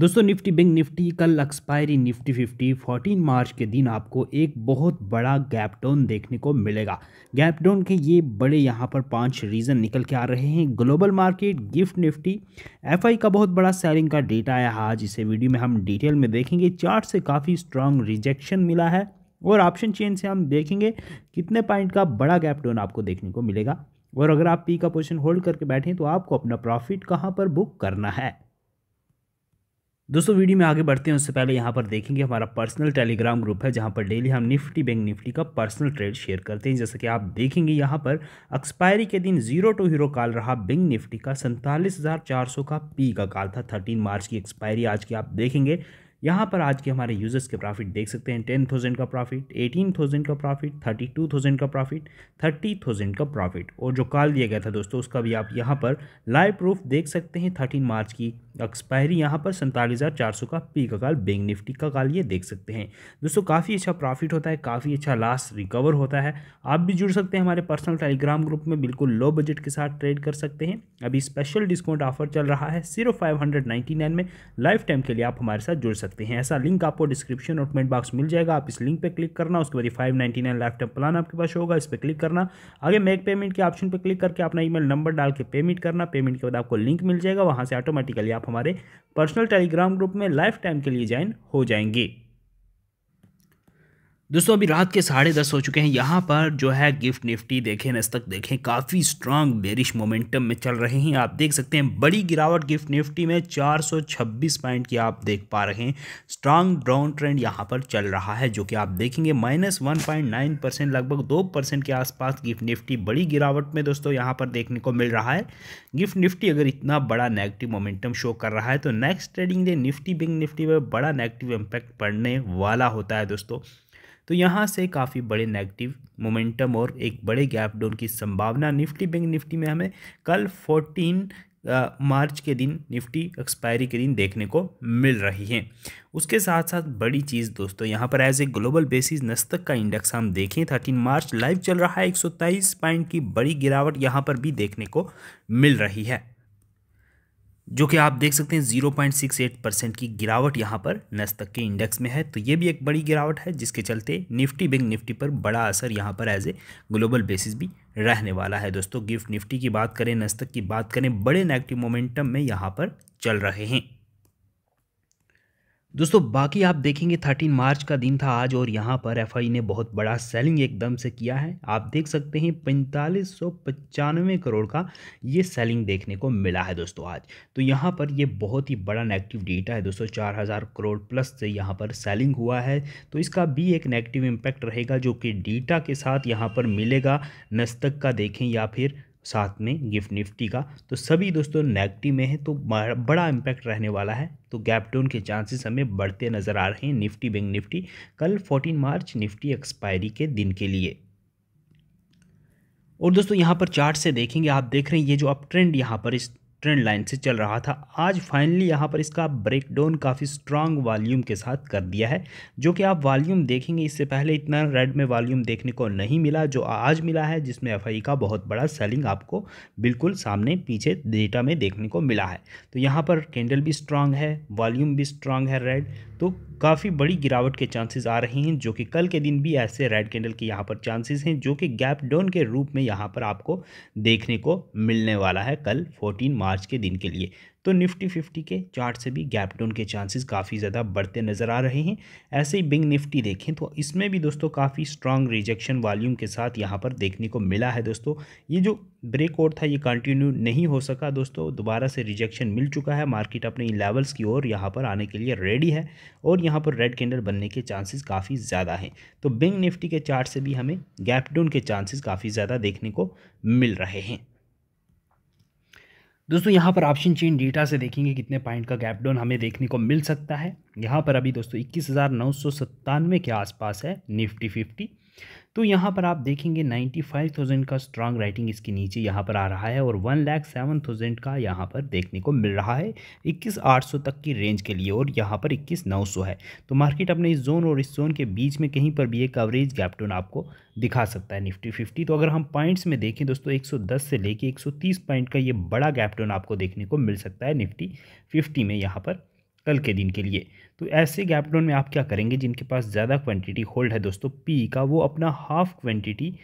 दोस्तों Nifty bank Nifty कल expiry Nifty 50 14 March के दिन आपको एक बहुत बड़ा गैप डाउन देखने को मिलेगा गैप डाउन के ये बड़े यहाँ पर पांच रीज़न निकल के आ रहे हैं global market gift Nifty FI का बहुत बड़ा सेलिंग का डेटा आया आज इसे वीडियो में हम डिटेल में देखेंगे चार्ट से काफ़ी स्ट्रांग रिजेक्शन मिला है और ऑप्शन चेन से हम देखेंगे कितने पॉइंट का बड़ा गैप डाउन आपको देखने को मिलेगा और अगर आप पी का पोजिशन होल्ड करके बैठें तो आपको अपना प्रॉफिट कहाँ पर बुक करना है दोस्तों वीडियो में आगे बढ़ते हैं उससे पहले यहाँ पर देखेंगे हमारा पर्सनल टेलीग्राम ग्रुप है जहाँ पर डेली हम निफ्टी बैंक निफ्टी का पर्सनल ट्रेड शेयर करते हैं जैसे कि आप देखेंगे यहाँ पर एक्सपायरी के दिन जीरो टू हीरो काल रहा बैंक निफ्टी का सैंतालीस का पी का काल था थर्टीन मार्च की एक्सपायरी आज की आप देखेंगे यहाँ पर आज के हमारे यूजर्स के प्रॉफिट देख सकते हैं टेन थाउजेंड का प्रॉफिट एटीन थाउजेंड का प्रॉफिट थर्टी टू थाउजेंड का प्रॉफिट थर्टी थाउजेंड का प्रॉफिट और जो काल दिया गया था दोस्तों उसका भी आप यहाँ पर लाइव प्रूफ देख सकते हैं थर्टीन मार्च की एक्सपायरी यहाँ पर सैंतालीस हज़ार चार सौ का पी का काल बैंक निफ्टी का काल ये देख सकते हैं दोस्तों काफ़ी अच्छा प्रॉफिट होता है काफ़ी अच्छा लास्ट रिकवर होता है आप भी जुड़ सकते हैं हमारे पर्सनल टेलीग्राम ग्रुप में बिल्कुल लो बजट के साथ ट्रेड कर सकते हैं अभी स्पेशल डिस्काउंट ऑफर चल रहा है सिर्फ फाइव हंड्रेड नाइन में लाइफ टाइम के लिए आप हमारे साथ जुड़ सकते हैं ऐसा लिंक आपको डिस्क्रिप्शन और कमेंट बॉक्स मिल जाएगा आप इस लिंक पर क्लिक करना उसके बाद five nine life time plan आपके पास होगा इस पर क्लिक करना आगे मेक पेमेंट के ऑप्शन पर क्लिक करके अपना मेल नंबर डाल के पेमेंट करना पेमेंट के बाद आपको लिंक मिल जाएगा वहाँ से ऑटोमेटिकली आप आप हमारे पर्सनल टेलीग्राम ग्रुप में लाइफ टाइम के लिए ज्वाइन हो जाएंगे दोस्तों अभी रात के साढ़े दस हो चुके हैं यहाँ पर जो है गिफ्ट निफ्टी देखें नस्तक देखें काफ़ी स्ट्रांग बेरिश मोमेंटम में चल रहे हैं आप देख सकते हैं बड़ी गिरावट गिफ्ट निफ्टी में 426 पॉइंट की आप देख पा रहे हैं स्ट्रांग डाउन ट्रेंड यहाँ पर चल रहा है जो कि आप देखेंगे माइनस वन लगभग दो परसेंट के आसपास गिफ्ट निफ्टी बड़ी गिरावट में दोस्तों यहाँ पर देखने को मिल रहा है गिफ्ट निफ्टी अगर इतना बड़ा नेगेटिव मोमेंटम शो कर रहा है तो next trading day Nifty bank Nifty में बड़ा नेगेटिव इम्पैक्ट पड़ने वाला होता है दोस्तों तो यहाँ से काफ़ी बड़े नेगेटिव मोमेंटम और एक बड़े गैप डाउन की संभावना निफ्टी बैंक निफ्टी में हमें कल फोर्टीन मार्च के दिन निफ्टी एक्सपायरी के दिन देखने को मिल रही है उसके साथ साथ बड़ी चीज़ दोस्तों यहाँ पर as a global basis Nasdaq का इंडेक्स हम देखें थर्टीन मार्च लाइव चल रहा है एक पॉइंट की बड़ी गिरावट यहाँ पर भी देखने को मिल रही है जो कि आप देख सकते हैं 0.68 परसेंट की गिरावट यहाँ पर नस्तक के इंडेक्स में है तो ये भी एक बड़ी गिरावट है जिसके चलते निफ्टी बैंक निफ्टी पर बड़ा असर यहाँ पर एज ए ग्लोबल बेसिस भी रहने वाला है दोस्तों गिफ्ट निफ्टी की बात करें नस्तक की बात करें बड़े नेगेटिव मोमेंटम में यहाँ पर चल रहे हैं दोस्तों बाकी आप देखेंगे 13 मार्च का दिन था आज और यहाँ पर एफ ने बहुत बड़ा सेलिंग एकदम से किया है आप देख सकते हैं पैंतालीस करोड़ का ये सेलिंग देखने को मिला है दोस्तों आज तो यहाँ पर ये बहुत ही बड़ा नेगेटिव डेटा है दोस्तों 4000 करोड़ प्लस से यहाँ पर सेलिंग हुआ है तो इसका भी एक नेगेटिव इम्पैक्ट रहेगा जो कि डेटा के साथ यहाँ पर मिलेगा नस्तक का देखें या फिर साथ में गिफ्ट निफ्टी का तो सभी दोस्तों नेगेटिव में है तो बड़ा इम्पैक्ट रहने वाला है तो गैप डाउन के चांसेस हमें बढ़ते नज़र आ रहे हैं निफ्टी बैंक निफ्टी कल 14 मार्च निफ्टी एक्सपायरी के दिन के लिए और दोस्तों यहाँ पर चार्ट से देखेंगे आप देख रहे हैं ये जो अप ट्रेंड यहाँ पर इस ट्रेंड लाइन से चल रहा था आज फाइनली यहाँ पर इसका ब्रेकडाउन काफ़ी स्ट्रांग वॉल्यूम के साथ कर दिया है जो कि आप वॉल्यूम देखेंगे इससे पहले इतना रेड में वॉल्यूम देखने को नहीं मिला जो आज मिला है जिसमें एफ का बहुत बड़ा सेलिंग आपको बिल्कुल सामने पीछे डेटा में देखने को मिला है तो यहाँ पर कैंडल भी स्ट्रांग है वॉल्यूम भी स्ट्रांग है रेड तो काफ़ी बड़ी गिरावट के चांसेस आ रहे हैं जो कि कल के दिन भी ऐसे रेड कैंडल के यहाँ पर चांसेस हैं जो कि गैप डाउन के रूप में यहाँ पर आपको देखने को मिलने वाला है कल 14 मार्च आज के दिन के लिए तो निफ्टी फिफ्टी के चार्ट से भी गैप डाउन के चांसेस काफ़ी ज़्यादा बढ़ते नज़र आ रहे हैं ऐसे ही बिंग निफ्टी देखें तो इसमें भी दोस्तों काफ़ी स्ट्रांग रिजेक्शन वॉल्यूम के साथ यहाँ पर देखने को मिला है दोस्तों ये जो ब्रेकआउट था ये कंटिन्यू नहीं हो सका दोस्तों दोबारा से रिजेक्शन मिल चुका है मार्केट अपने इन लेवल्स की ओर यहाँ पर आने के लिए रेडी है और यहाँ पर रेड कैंडल बनने के चांसेस काफ़ी ज़्यादा हैं तो बिंग निफ्टी के चार्ट से भी हमें गैप डाउन के चांसेस काफ़ी ज़्यादा देखने को मिल रहे हैं दोस्तों यहाँ पर ऑप्शन चेन डेटा से देखेंगे कितने पॉइंट का गैप डाउन हमें देखने को मिल सकता है यहाँ पर अभी दोस्तों इक्कीस के आसपास है निफ्टी फिफ्टी तो यहाँ पर आप देखेंगे नाइन्टी फाइव थाउजेंड का स्ट्रांग राइटिंग इसके नीचे यहाँ पर आ रहा है और वन लैख सेवन थाउजेंड का यहाँ पर देखने को मिल रहा है इक्कीस आठ सौ तक की रेंज के लिए और यहाँ पर इक्कीस नौ सौ है तो मार्केट अपने इस जोन और इस जोन के बीच में कहीं पर भी एक कवरेज गैपटोन आपको दिखा सकता है निफ्टी फिफ्टी तो अगर हम पॉइंट्स में देखें दोस्तों एक सौ दस से लेके एक सौ तीस पॉइंट का ये बड़ा गैपटोन आपको देखने को मिल सकता है निफ्टी फिफ्टी में यहाँ पर कल के दिन के लिए तो ऐसे गैप डाउन में आप क्या करेंगे जिनके पास ज़्यादा क्वांटिटी होल्ड है दोस्तों पी का वो अपना हाफ क्वांटिटी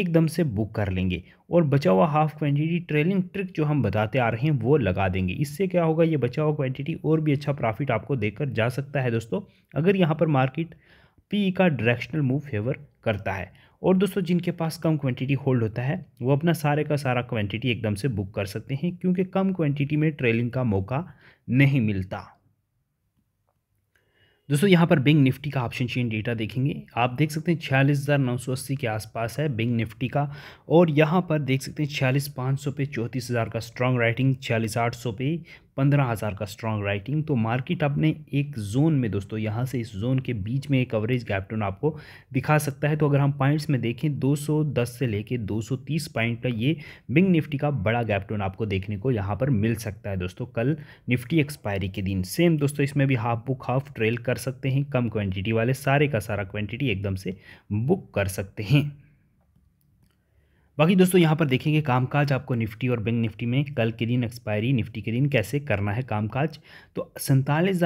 एकदम से बुक कर लेंगे और बचा हुआ हाफ क्वांटिटी ट्रेलिंग ट्रिक जो हम बताते आ रहे हैं वो लगा देंगे इससे क्या होगा ये बचा हुआ क्वांटिटी और भी अच्छा प्रॉफिट आपको देकर जा सकता है दोस्तों अगर यहाँ पर मार्केट पी का डायरेक्शनल मूव फेवर करता है और दोस्तों जिनके पास कम क्वांटिटी होल्ड होता है वो अपना सारे का सारा क्वांटिटी एकदम से बुक कर सकते हैं क्योंकि कम क्वांटिटी में ट्रेलिंग का मौका नहीं मिलता दोस्तों यहाँ पर बिंग निफ्टी का ऑप्शन चेन डेटा देखेंगे आप देख सकते हैं छियालीस हज़ार नौ सौ अस्सी के आसपास है बिंग निफ्टी का और यहाँ पर देख सकते हैं छियालीस पाँच सौ पे चौंतीस हज़ार का स्ट्रांग राइटिंग छियालीस आठ सौ पे पंद्रह हज़ार का स्ट्रॉन्ग राइटिंग तो मार्केट अपने एक जोन में दोस्तों यहाँ से इस जोन के बीच में एक एवरेज गैप आपको दिखा सकता है तो अगर हम पॉइंट्स में देखें 210 से लेके 230 पॉइंट का ये बिंग निफ्टी का बड़ा गैप आपको देखने को यहाँ पर मिल सकता है दोस्तों कल निफ्टी एक्सपायरी के दिन सेम दोस्तों इसमें भी हाफ बुक हाफ ट्रेल कर सकते हैं कम क्वान्टिटी वाले सारे का सारा क्वान्टिटी एकदम से बुक कर सकते हैं बाकी दोस्तों यहाँ पर देखेंगे कामकाज आपको निफ्टी और बैंक निफ्टी में कल के दिन एक्सपायरी निफ्टी के दिन कैसे करना है कामकाज तो सैंतालीस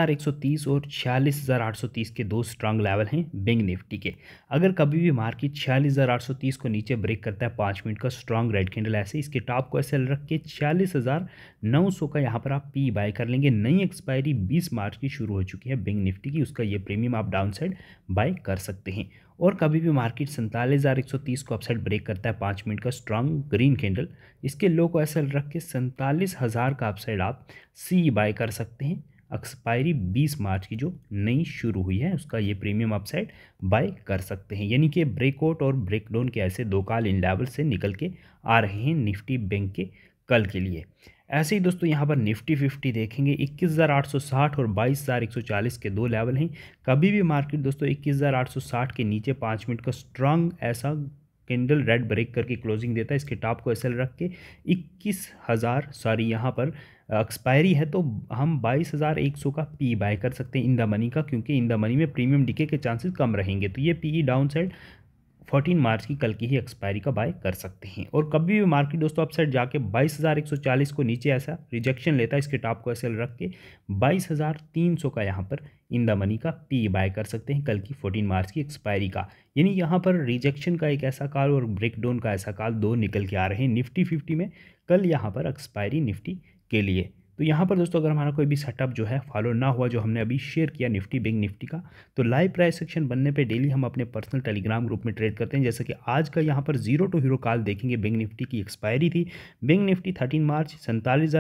और छियालीस के दो स्ट्रांग लेवल हैं बैंक निफ्टी के अगर कभी भी मार्केट छियालीस को नीचे ब्रेक करता है पाँच मिनट का स्ट्रांग रेड कैंडल ऐसे इसके टॉप को ऐसे रख के छियालीस का यहाँ पर आप पी बाय कर लेंगे नई एक्सपायरी बीस मार्च की शुरू हो चुकी है बैंक निफ्टी की उसका ये प्रीमियम आप डाउन साइड बाय कर सकते हैं और कभी भी मार्केट सैंतालीस हज़ार एक सौ तीस को अपसाइड ब्रेक करता है पाँच मिनट का स्ट्रांग ग्रीन कैंडल इसके लो को ऐसा रख के सैंतालीस हज़ार का अपसाइड आप सी बाय कर सकते हैं एक्सपायरी 20 मार्च की जो नई शुरू हुई है उसका ये प्रीमियम अपसाइड बाय कर सकते हैं यानी कि ब्रेकआउट और ब्रेकडाउन के ऐसे दो काल इन लेवल से निकल के आ रहे हैं निफ्टी बैंक के कल के लिए ऐसे ही दोस्तों यहाँ पर निफ्टी फिफ्टी देखेंगे 21,860 और 22,140 के दो लेवल हैं कभी भी मार्केट दोस्तों 21,860 के नीचे पाँच मिनट का स्ट्रांग ऐसा कैंडल रेड ब्रेक करके क्लोजिंग देता है इसके टॉप को ऐसे रख के इक्कीस हज़ार सॉरी यहाँ पर एक्सपायरी है तो हम बाईस हज़ार एक सौ का पी बाय कर सकते हैं इन द मनी का क्योंकि इन द मनी में प्रीमियम डिके के चांसेस कम रहेंगे तो ये P down side fourteen March की कल की ही एक्सपायरी का बाय कर सकते हैं और कभी भी मार्केट दोस्तों अपसाइड जाके 22,140 को नीचे ऐसा रिजेक्शन लेता है इसके टॉप को ऐसे रख के 22,300 का यहाँ पर इन द मनी का पी बाय कर सकते हैं कल की 14 मार्च की एक्सपायरी का यानी यहाँ पर रिजेक्शन का एक ऐसा काल और ब्रेकडाउन का ऐसा काल दो निकल के आ रहे हैं निफ्टी फिफ्टी में कल यहाँ पर एक्सपायरी निफ्टी के लिए तो यहाँ पर दोस्तों अगर हमारा कोई भी सेटअप जो है फॉलो ना हुआ जो हमने अभी शेयर किया निफ्टी बैंक निफ्टी का तो लाइव प्राइस सेक्शन बनने पे डेली हम अपने पर्सनल टेलीग्राम ग्रुप में ट्रेड करते हैं जैसे कि आज का यहाँ पर जीरो टू हीरो काल देखेंगे बैंक निफ्टी की एक्सपायरी थी बैंक निफ्टी थर्टीन मार्च सैंतालीस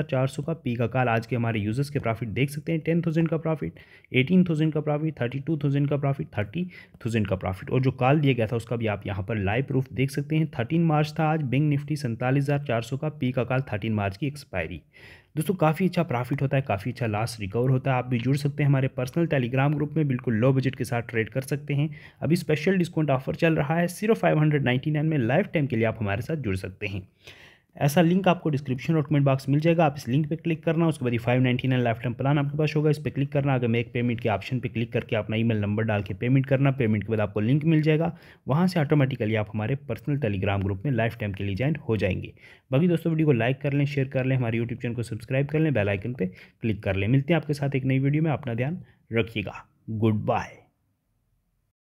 का पी का काल आज के हमारे यूजर्स के प्रॉफिट देख सकते हैं टेन का प्रॉफिट एटीन का प्रॉफिट थर्टी का प्रॉफिट थर्टी का प्रॉफिट और जो काल दिया गया था उसका भी आप यहाँ पर लाइव प्रूफ देख सकते हैं थर्टीन मार्च था आज बैंक निफ्टी सैंतालीस का पी का काल थर्टीन मार्च की एक्सपायरी दोस्तों काफ़ी अच्छा प्रॉफिट होता है काफ़ी अच्छा लॉस रिकवर होता है आप भी जुड़ सकते हैं हमारे पर्सनल टेलीग्राम ग्रुप में बिल्कुल लो बजट के साथ ट्रेड कर सकते हैं अभी स्पेशल डिस्काउंट ऑफर चल रहा है सिर्फ फाइव में लाइफ टाइम के लिए आप हमारे साथ जुड़ सकते हैं ऐसा लिंक आपको डिस्क्रिप्शन और कमेंट बॉक्स मिल जाएगा आप इस लिंक पे क्लिक करना उसके बाद five ninety nine life time plan आपके पास होगा इस पर क्लिक करना अगर मेक पेमेंट के ऑप्शन पे क्लिक करके अपना ईमेल नंबर डाल के पेमेंट करना पेमेंट के बाद आपको लिंक मिल जाएगा वहाँ से ऑटोमेटिकली आप हमारे पर्सनल टेलीग्राम ग्रुप में लाइफ टाइम के लिए ज्वाइन हो जाएंगे बाकी दोस्तों वीडियो को लाइक कर लें शेयर कर लें हमारे यूट्यूब चैनल को सब्सक्राइब कर लें बेलाइकन पर क्लिक कर लें मिलते हैं आपके साथ एक नई वीडियो में अपना ध्यान रखिएगा गुड बाय